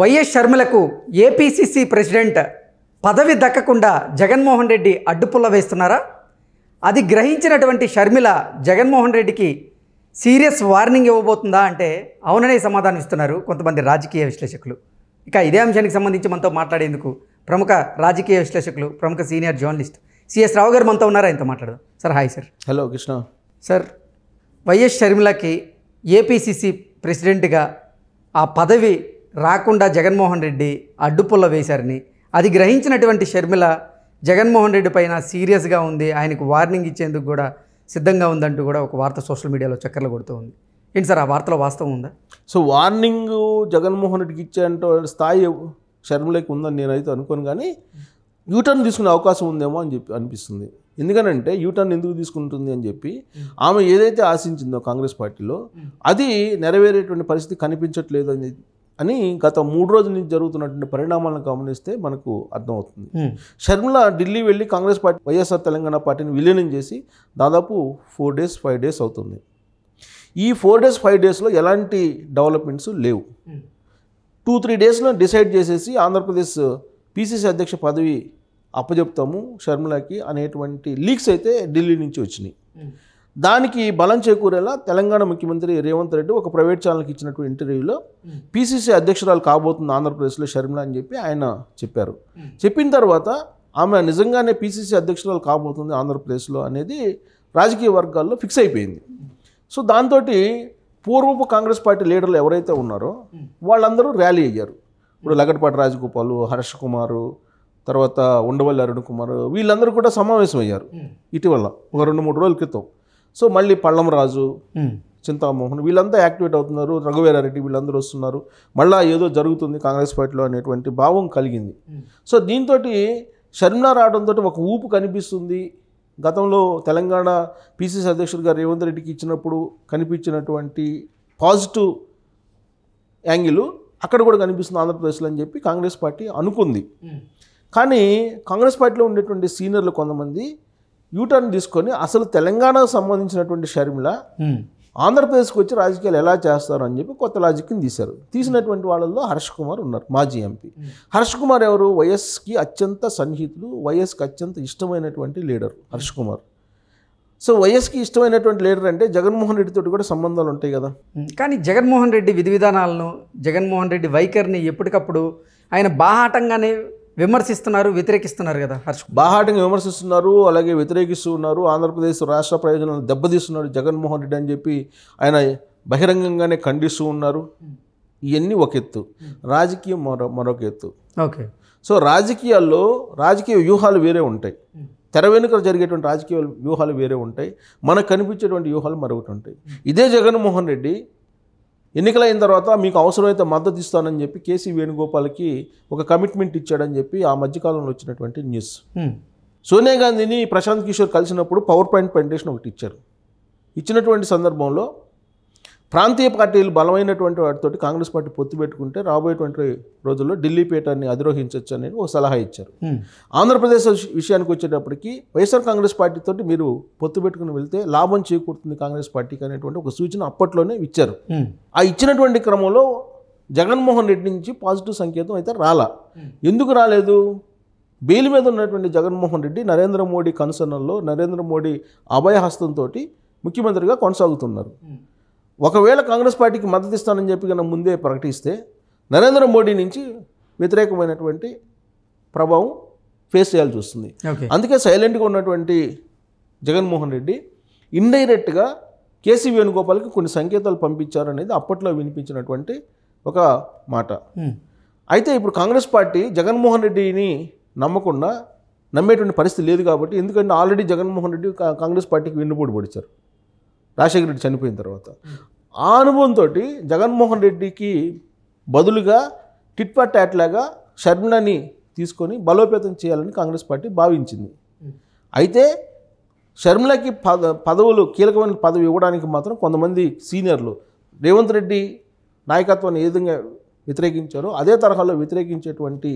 YS శర్మలకు APCC president పదవి దక్కకుండా జగన్మోహన్ రెడ్డి అడ్డుపుల్ల వేస్తున్నారా అది గ్రహించినటువంటి షర్మిల జగన్మోహన్ రెడ్డికి సీరియస్ వార్నింగ్ ఇవ్వబోతుందా అంటే అవుననే సమాధానం ఇస్తున్నారు కొంతమంది రాజకీయ విశ్లేషకులు ఇక ఇదే అంశానికి సంబంధించి మనతో మాట్లాడేందుకు ప్రముఖ రాజకీయ విశ్లేషకులు ప్రముఖ సీనియర్ జర్నలిస్ట్ సిఎస్ రావు గారు మనతో ఉన్నారా ఆయనతో మాట్లాడదాం sir hi sir hello Krishna sir Y S షర్మిలకి ఏపీసీసీ ప్రెసిడెంట్గా ఆ పదవి రాకుండా జగన్మోహన్ రెడ్డి అడ్డుపుల్ల వేశారని అది గ్రహించినటువంటి షర్మిల జగన్మోహన్ రెడ్డి పైన సీరియస్గా ఉంది ఆయనకు వార్నింగ్ ఇచ్చేందుకు కూడా సిద్ధంగా ఉందంటూ కూడా ఒక వార్త సోషల్ మీడియాలో చక్కర్లు కొడుతూ ఉంది ఏంటి సార్ ఆ వార్తలో వాస్తవం ఉందా సో వార్నింగ్ జగన్మోహన్ రెడ్డికి ఇచ్చేంత స్థాయి షర్మిలకి ఉందని నేనైతే అనుకోను కానీ యూటర్న్ తీసుకునే అవకాశం ఉందేమో అని చెప్పి అనిపిస్తుంది ఎందుకనంటే యూటర్న్ ఎందుకు తీసుకుంటుంది అని చెప్పి ఆమె ఏదైతే ఆశించిందో కాంగ్రెస్ పార్టీలో అది నెరవేరేటువంటి పరిస్థితి కనిపించట్లేదు అని అని గత మూడు రోజుల నుంచి జరుగుతున్నటువంటి పరిణామాలను గమనిస్తే మనకు అర్థమవుతుంది షర్మిల ఢిల్లీ వెళ్ళి కాంగ్రెస్ పార్టీ వైఎస్ఆర్ తెలంగాణ పార్టీని విలీనం చేసి దాదాపు ఫోర్ డేస్ ఫైవ్ డేస్ అవుతుంది ఈ ఫోర్ డేస్ ఫైవ్ డేస్లో ఎలాంటి డెవలప్మెంట్స్ లేవు టూ త్రీ డేస్లో డిసైడ్ చేసేసి ఆంధ్రప్రదేశ్ పీసీసీ అధ్యక్ష పదవి అప్పజెప్తాము షర్మిలాకి అనేటువంటి లీక్స్ అయితే ఢిల్లీ నుంచి వచ్చినాయి దానికి బలం చేకూరేలా తెలంగాణ ముఖ్యమంత్రి రేవంత్ రెడ్డి ఒక ప్రైవేట్ ఛానల్కి ఇచ్చినటువంటి ఇంటర్వ్యూలో పీసీసీ అధ్యక్షురాలు కాబోతుంది ఆంధ్రప్రదేశ్లో షర్మిల అని చెప్పి ఆయన చెప్పారు చెప్పిన తర్వాత ఆమె నిజంగానే పీసీసీ అధ్యక్షురాలు కాబోతుంది ఆంధ్రప్రదేశ్లో అనేది రాజకీయ వర్గాల్లో ఫిక్స్ అయిపోయింది సో దాంతో పూర్వపు కాంగ్రెస్ పార్టీ లీడర్లు ఎవరైతే ఉన్నారో వాళ్ళందరూ ర్యాలీ అయ్యారు ఇప్పుడు లగడపాటి రాజగోపాలు హర్ష కుమారు తర్వాత ఉండవల్లి అరుణ్ కుమార్ వీళ్ళందరూ కూడా సమావేశం అయ్యారు ఇటీవల ఒక రెండు మూడు రోజుల క్రితం సో మళ్ళీ పళ్ళం రాజు చింతామోహన్ వీళ్ళంతా యాక్టివేట్ అవుతున్నారు రఘువీరారెడ్డి వీళ్ళందరూ వస్తున్నారు మళ్ళీ ఏదో జరుగుతుంది కాంగ్రెస్ పార్టీలో అనేటువంటి భావం కలిగింది సో దీంతో షర్మిలా రావడంతో ఒక ఊపు కనిపిస్తుంది గతంలో తెలంగాణ పీసీసీ గారు రేవంత్ రెడ్డికి ఇచ్చినప్పుడు కనిపించినటువంటి పాజిటివ్ యాంగిల్ అక్కడ కూడా కనిపిస్తుంది ఆంధ్రప్రదేశ్లో అని చెప్పి కాంగ్రెస్ పార్టీ అనుకుంది కానీ కాంగ్రెస్ పార్టీలో ఉండేటువంటి సీనియర్లు కొంతమంది యూటర్న్ తీసుకొని అసలు తెలంగాణకు సంబంధించినటువంటి షర్మిల ఆంధ్రప్రదేశ్కి వచ్చి రాజకీయాలు ఎలా చేస్తారు అని చెప్పి కొత్త లాజిక్ని తీశారు తీసినటువంటి వాళ్ళల్లో హర్ష్ కుమార్ ఉన్నారు మాజీ ఎంపీ హర్ష్ కుమార్ ఎవరు వైఎస్కి అత్యంత సన్నిహితులు వైఎస్కి అత్యంత ఇష్టమైనటువంటి లీడర్ హర్ష్ కుమార్ సో వైఎస్కి ఇష్టమైనటువంటి లీడర్ అంటే జగన్మోహన్ రెడ్డితో కూడా సంబంధాలు ఉంటాయి కదా కానీ జగన్మోహన్ రెడ్డి విధి విధానాలను జగన్మోహన్ రెడ్డి వైఖరిని ఎప్పటికప్పుడు ఆయన బాహాటంగానే విమర్శిస్తున్నారు వ్యతిరేకిస్తున్నారు కదా హర్ష బాహాటంగా విమర్శిస్తున్నారు అలాగే వ్యతిరేకిస్తున్నారు ఆంధ్రప్రదేశ్ రాష్ట్ర ప్రయోజనాలను దెబ్బతీస్తున్నారు జగన్మోహన్ రెడ్డి అని చెప్పి ఆయన బహిరంగంగానే ఖండిస్తూ ఉన్నారు ఇవన్నీ ఒక ఎత్తు రాజకీయం మరో మరొక ఎత్తు ఓకే సో రాజకీయాల్లో రాజకీయ వ్యూహాలు వేరే ఉంటాయి తెర వెనుక జరిగేటువంటి రాజకీయ వ్యూహాలు వేరే ఉంటాయి మనకు కనిపించేటువంటి వ్యూహాలు మరొకటి ఉంటాయి ఇదే జగన్మోహన్ రెడ్డి ఎన్నికలైన తర్వాత మీకు అవసరమైతే మద్దతు ఇస్తానని చెప్పి కేసీ వేణుగోపాల్కి ఒక కమిట్మెంట్ ఇచ్చాడని చెప్పి ఆ మధ్యకాలంలో వచ్చినటువంటి న్యూస్ సోనియా గాంధీని ప్రశాంత్ కిషోర్ కలిసినప్పుడు పవర్ పాయింట్ ప్రజెంటేషన్ ఒకటి ఇచ్చారు ఇచ్చినటువంటి సందర్భంలో ప్రాంతీయ పార్టీలు బలమైనటువంటి వాటితోటి కాంగ్రెస్ పార్టీ పొత్తు పెట్టుకుంటే రాబోయేటువంటి రోజుల్లో ఢిల్లీ పీఠాన్ని అధిరోహించవచ్చు అనేది ఒక సలహా ఇచ్చారు ఆంధ్రప్రదేశ్ విషయానికి వచ్చేటప్పటికి వైఎస్ఆర్ కాంగ్రెస్ పార్టీతో మీరు పొత్తు పెట్టుకుని వెళ్తే లాభం చేకూరుతుంది కాంగ్రెస్ పార్టీకి అనేటువంటి ఒక సూచన అప్పట్లోనే ఇచ్చారు ఆ ఇచ్చినటువంటి క్రమంలో జగన్మోహన్ రెడ్డి నుంచి పాజిటివ్ సంకేతం అయితే రాలా ఎందుకు రాలేదు బెయిల్ మీద ఉన్నటువంటి జగన్మోహన్ రెడ్డి నరేంద్ర మోడీ కన్సర్నల్లో నరేంద్ర మోడీ అభయహస్తంతో ముఖ్యమంత్రిగా కొనసాగుతున్నారు ఒకవేళ కాంగ్రెస్ పార్టీకి మద్దతు ఇస్తానని చెప్పి కనుక ముందే ప్రకటిస్తే నరేంద్ర మోడీ నుంచి వ్యతిరేకమైనటువంటి ప్రభావం ఫేస్ చేయాల్సి వస్తుంది అందుకే సైలెంట్గా ఉన్నటువంటి జగన్మోహన్ రెడ్డి ఇండైరెక్ట్గా కేసీ వేణుగోపాల్కి కొన్ని సంకేతాలు పంపించారనేది అప్పట్లో వినిపించినటువంటి ఒక మాట hmm. అయితే ఇప్పుడు కాంగ్రెస్ పార్టీ జగన్మోహన్ రెడ్డిని నమ్మకుండా నమ్మేటువంటి పరిస్థితి లేదు కాబట్టి ఎందుకంటే ఆల్రెడీ జగన్మోహన్ రెడ్డి కాంగ్రెస్ పార్టీకి వెన్నుపోటు పొడిచారు రాజశేఖర రెడ్డి చనిపోయిన తర్వాత ఆ అనుభవంతో జగన్మోహన్ రెడ్డికి బదులుగా టిట్పాట్ అట్లాగా షర్మిలని తీసుకొని బలోపేతం చేయాలని కాంగ్రెస్ పార్టీ భావించింది అయితే షర్మిలకి పద పదవులు కీలకమైన పదవి ఇవ్వడానికి మాత్రం కొంతమంది సీనియర్లు రేవంత్ రెడ్డి నాయకత్వాన్ని ఏ విధంగా వ్యతిరేకించారో అదే తరహాలో వ్యతిరేకించేటువంటి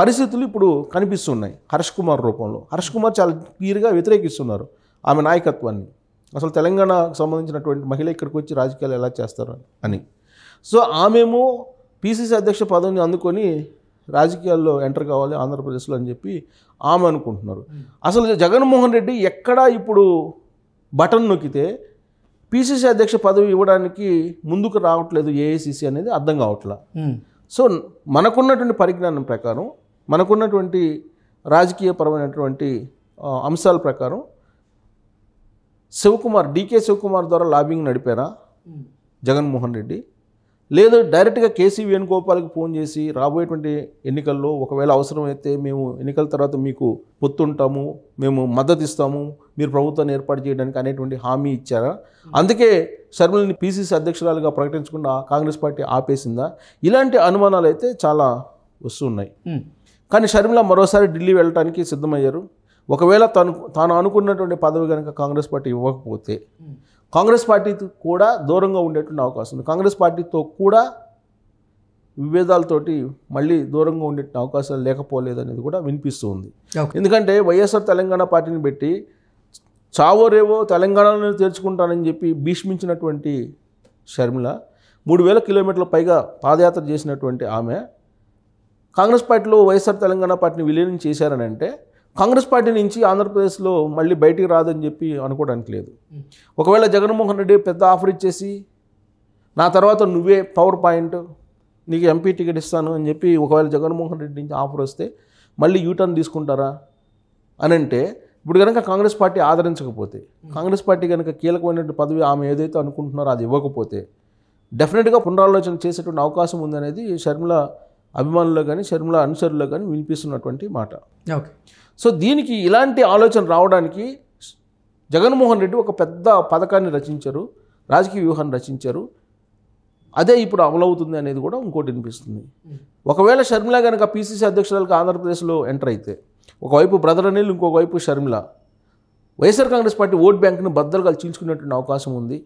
పరిస్థితులు ఇప్పుడు కనిపిస్తున్నాయి హర్ష్ కుమార్ రూపంలో హర్ష్ కుమార్ చాలా క్లియర్గా వ్యతిరేకిస్తున్నారు ఆమె నాయకత్వాన్ని అసలు తెలంగాణకు సంబంధించినటువంటి మహిళ ఇక్కడికి వచ్చి రాజకీయాలు ఎలా చేస్తారు అని సో ఆమెమో పీసీసీ అధ్యక్ష పదవిని అందుకొని రాజకీయాల్లో ఎంటర్ కావాలి ఆంధ్రప్రదేశ్లో అని చెప్పి ఆమె అనుకుంటున్నారు అసలు జగన్మోహన్ రెడ్డి ఎక్కడా ఇప్పుడు బటన్ నొక్కితే పీసీసీ అధ్యక్ష పదవి ఇవ్వడానికి ముందుకు రావట్లేదు ఏఐసిసి అనేది అర్థం కావట్లా సో మనకున్నటువంటి పరిజ్ఞానం ప్రకారం మనకున్నటువంటి రాజకీయపరమైనటువంటి అంశాల ప్రకారం శివకుమార్ డీకే శివకుమార్ ద్వారా లాబింగ్ నడిపారా జగన్మోహన్ రెడ్డి లేదు డైరెక్ట్గా కేసీ వేణుగోపాల్కి ఫోన్ చేసి రాబోయేటువంటి ఎన్నికల్లో ఒకవేళ అవసరమైతే మేము ఎన్నికల తర్వాత మీకు పొత్తుంటాము మేము మద్దతు ఇస్తాము మీరు ప్రభుత్వాన్ని ఏర్పాటు చేయడానికి అనేటువంటి హామీ ఇచ్చారా అందుకే శర్మలని పీసీసీ అధ్యక్షురాలుగా ప్రకటించకుండా కాంగ్రెస్ పార్టీ ఆపేసిందా ఇలాంటి అనుమానాలు అయితే చాలా వస్తున్నాయి కానీ షర్మిల మరోసారి ఢిల్లీ వెళ్ళడానికి సిద్ధమయ్యారు ఒకవేళ తను తాను అనుకున్నటువంటి పదవి కనుక కాంగ్రెస్ పార్టీ ఇవ్వకపోతే కాంగ్రెస్ పార్టీ కూడా దూరంగా ఉండేటువంటి అవకాశం ఉంది కాంగ్రెస్ పార్టీతో కూడా విభేదాలతోటి మళ్ళీ దూరంగా ఉండే అవకాశాలు లేకపోలేదనేది కూడా వినిపిస్తూ ఉంది ఎందుకంటే వైఎస్ఆర్ తెలంగాణ పార్టీని పెట్టి చావో రేవో తెలంగాణలో తెరుచుకుంటానని చెప్పి భీష్మించినటువంటి షర్మిల మూడు వేల కిలోమీటర్ల పైగా పాదయాత్ర చేసినటువంటి ఆమె కాంగ్రెస్ పార్టీలో వైఎస్ఆర్ తెలంగాణ పార్టీని విలీనం చేశారని అంటే కాంగ్రెస్ పార్టీ నుంచి ఆంధ్రప్రదేశ్లో మళ్ళీ బయటికి రాదని చెప్పి అనుకోవడానికి లేదు ఒకవేళ జగన్మోహన్ రెడ్డి పెద్ద ఆఫర్ ఇచ్చేసి నా తర్వాత నువ్వే పవర్ పాయింట్ నీకు ఎంపీ టికెట్ ఇస్తాను అని చెప్పి ఒకవేళ జగన్మోహన్ రెడ్డి నుంచి ఆఫర్ వస్తే మళ్ళీ యూటర్న్ తీసుకుంటారా అని అంటే ఇప్పుడు కనుక కాంగ్రెస్ పార్టీ ఆదరించకపోతే కాంగ్రెస్ పార్టీ కనుక కీలకమైనటువంటి పదవి ఆమె ఏదైతే అనుకుంటున్నారో అది ఇవ్వకపోతే డెఫినెట్గా పునరాలోచన చేసేటువంటి అవకాశం ఉందనేది షర్మిల అభిమానుల్లో కానీ షర్మిల అనుసరుల్లో కానీ వినిపిస్తున్నటువంటి మాట ఓకే సో దీనికి ఇలాంటి ఆలోచన రావడానికి జగన్మోహన్ రెడ్డి ఒక పెద్ద పథకాన్ని రచించారు రాజకీయ వ్యూహాన్ని రచించారు అదే ఇప్పుడు అమలవుతుంది అనేది కూడా ఇంకోటి వినిపిస్తుంది ఒకవేళ షర్మిల కనుక పీసీసీ అధ్యక్షురాలకు ఆంధ్రప్రదేశ్లో ఎంటర్ అయితే ఒకవైపు బ్రదర్ అనిల్ ఇంకోవైపు Sharmila YSR Congress party vote బ్యాంక్ను బద్దలుగా చీల్చుకునేటువంటి అవకాశం ఉంది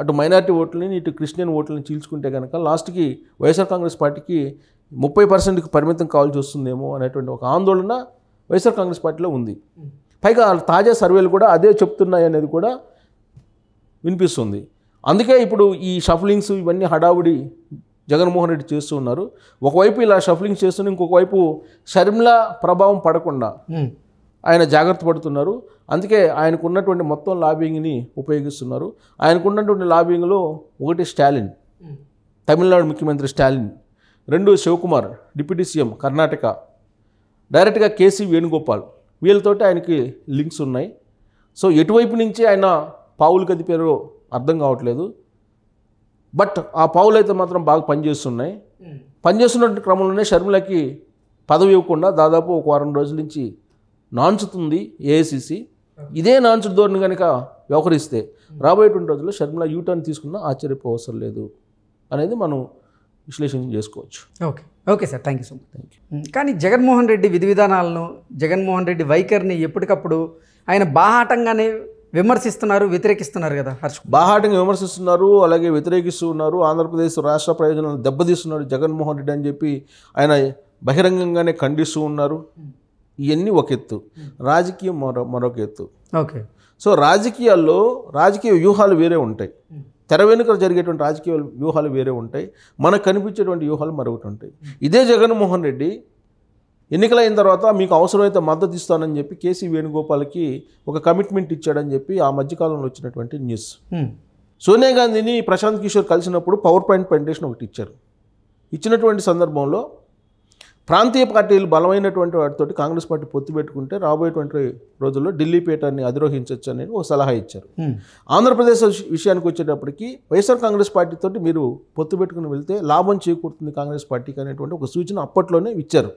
అటు మైనార్టీ ఓట్లని ఇటు క్రిస్టియన్ ఓట్లని చీల్చుకుంటే కనుక లాస్ట్కి వైఎస్ఆర్ కాంగ్రెస్ పార్టీకి ముప్పై పర్సెంట్కి పరిమితం కావాల్సి వస్తుందేమో అనేటువంటి ఒక ఆందోళన వైఎస్ఆర్ కాంగ్రెస్ పార్టీలో ఉంది పైగా తాజా సర్వేలు కూడా అదే చెప్తున్నాయి అనేది కూడా వినిపిస్తుంది అందుకే ఇప్పుడు ఈ షఫ్లింగ్స్ ఇవన్నీ హడావుడి జగన్మోహన్ రెడ్డి చేస్తూ ఉన్నారు ఒకవైపు ఇలా షఫ్లింగ్ చేస్తున్న ఇంకొక వైపు ప్రభావం పడకుండా ఆయన జాగ్రత్త పడుతున్నారు అందుకే ఆయనకు ఉన్నటువంటి మొత్తం లాబింగ్ని ఉపయోగిస్తున్నారు ఆయనకు ఉన్నటువంటి లాబింగ్లో ఒకటి స్టాలిన్ తమిళనాడు ముఖ్యమంత్రి స్టాలిన్ రెండు శివకుమార్ డిప్యూటీ సీఎం కర్ణాటక డైరెక్ట్గా కేసీ వేణుగోపాల్ వీళ్ళతోటి ఆయనకి లింక్స్ ఉన్నాయి సో ఎటువైపు నుంచి ఆయన పావులు కదిపారో అర్థం కావట్లేదు బట్ ఆ పావులు అయితే మాత్రం బాగా పనిచేస్తున్నాయి పనిచేస్తున్న క్రమంలోనే షర్మిలకి పదవి ఇవ్వకుండా దాదాపు ఒక వారం రోజుల నుంచి నాంచుతుంది ఏఐసిసి ఇదే నాంచు ధోరణి కనుక వ్యవహరిస్తే రాబోయేటువంటి రోజుల్లో షర్మిల యూటర్న్ తీసుకున్నా అవసరం లేదు అనేది మనం విశ్లేషణ చేసుకోవచ్చు okay okay sir thank you so much thank you కానీ జగన్మోహన్ రెడ్డి విధి విధానాలను జగన్మోహన్ రెడ్డి వైఖరిని ఎప్పటికప్పుడు ఆయన బాహాటంగానే విమర్శిస్తున్నారు వ్యతిరేకిస్తున్నారు కదా హర్ష్ బాహాటంగా విమర్శిస్తున్నారు అలాగే వ్యతిరేకిస్తూ ఉన్నారు ఆంధ్రప్రదేశ్ రాష్ట్ర ప్రయోజనాలను దెబ్బతీస్తున్నారు జగన్మోహన్ రెడ్డి అని చెప్పి ఆయన బహిరంగంగానే ఖండిస్తూ ఉన్నారు ఇవన్నీ ఒక ఎత్తు రాజకీయం మరో మరొక ఎత్తు ఓకే సో రాజకీయాల్లో రాజకీయ వ్యూహాలు వేరే ఉంటాయి తెర వెనుక జరిగేటువంటి రాజకీయ వ్యూహాలు వేరే ఉంటాయి మనకు కనిపించేటువంటి వ్యూహాలు మరొకటి ఉంటాయి ఇదే జగన్మోహన్ రెడ్డి ఎన్నికలైన తర్వాత మీకు అవసరమైతే మద్దతు ఇస్తానని చెప్పి కేసీ వేణుగోపాల్కి ఒక కమిట్మెంట్ ఇచ్చాడని చెప్పి ఆ మధ్యకాలంలో వచ్చినటువంటి న్యూస్ సోనియా గాంధీని ప్రశాంత్ కిషోర్ కలిసినప్పుడు పవర్ పాయింట్ ప్రజెంటేషన్ ఒకటి ఇచ్చారు ఇచ్చినటువంటి సందర్భంలో ప్రాంతీయ పార్టీలు బలమైనటువంటి వాటితోటి కాంగ్రెస్ పార్టీ పొత్తు పెట్టుకుంటే రాబోయేటువంటి రోజుల్లో ఢిల్లీ పీఠాన్ని అధిరోహించవచ్చు అనేది ఒక సలహా ఇచ్చారు ఆంధ్రప్రదేశ్ విషయానికి వచ్చేటప్పటికి వైఎస్ఆర్ కాంగ్రెస్ పార్టీతో మీరు పొత్తు పెట్టుకుని వెళ్తే లాభం చేకూరుతుంది కాంగ్రెస్ పార్టీకి అనేటువంటి ఒక సూచన అప్పట్లోనే ఇచ్చారు